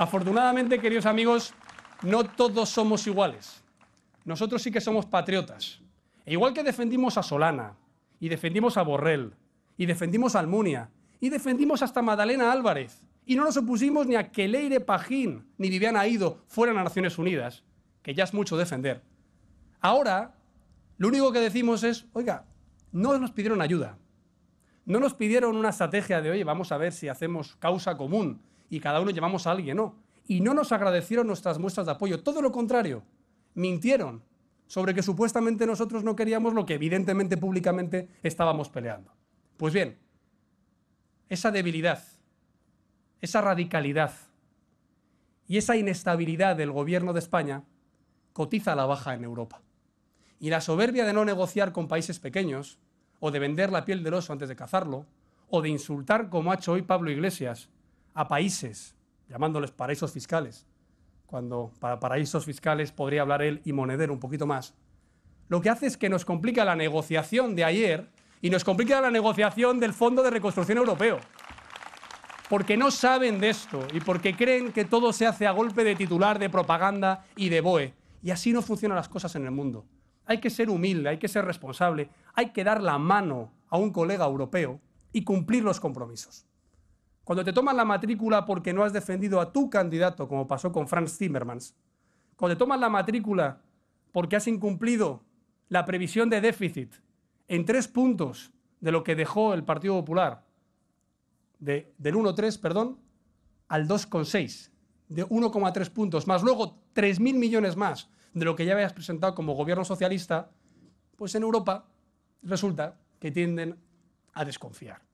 Afortunadamente, queridos amigos, no todos somos iguales. Nosotros sí que somos patriotas. E igual que defendimos a Solana, y defendimos a Borrell, y defendimos a Almunia, y defendimos hasta Madalena Álvarez, y no nos opusimos ni a que Leire Pajín ni Viviana Aido fueran a Naciones Unidas, que ya es mucho defender. Ahora, lo único que decimos es, oiga, no nos pidieron ayuda. No nos pidieron una estrategia de, oye, vamos a ver si hacemos causa común y cada uno llevamos a alguien, no. Y no nos agradecieron nuestras muestras de apoyo, todo lo contrario, mintieron sobre que supuestamente nosotros no queríamos lo que evidentemente públicamente estábamos peleando. Pues bien, esa debilidad, esa radicalidad y esa inestabilidad del gobierno de España cotiza a la baja en Europa. Y la soberbia de no negociar con países pequeños, o de vender la piel del oso antes de cazarlo, o de insultar como ha hecho hoy Pablo Iglesias a países, llamándoles paraísos fiscales, cuando para paraísos fiscales podría hablar él y Monedero un poquito más, lo que hace es que nos complica la negociación de ayer y nos complica la negociación del Fondo de Reconstrucción Europeo. Porque no saben de esto y porque creen que todo se hace a golpe de titular, de propaganda y de BOE. Y así no funcionan las cosas en el mundo. Hay que ser humilde, hay que ser responsable, hay que dar la mano a un colega europeo y cumplir los compromisos. Cuando te toman la matrícula porque no has defendido a tu candidato, como pasó con Franz Timmermans. Cuando te toman la matrícula porque has incumplido la previsión de déficit en tres puntos de lo que dejó el Partido Popular, del 1,3, perdón, al 2,6, de 1,3 puntos, más luego 3.000 millones más de lo que ya habías presentado como gobierno socialista, pues en Europa resulta que tienden a desconfiar.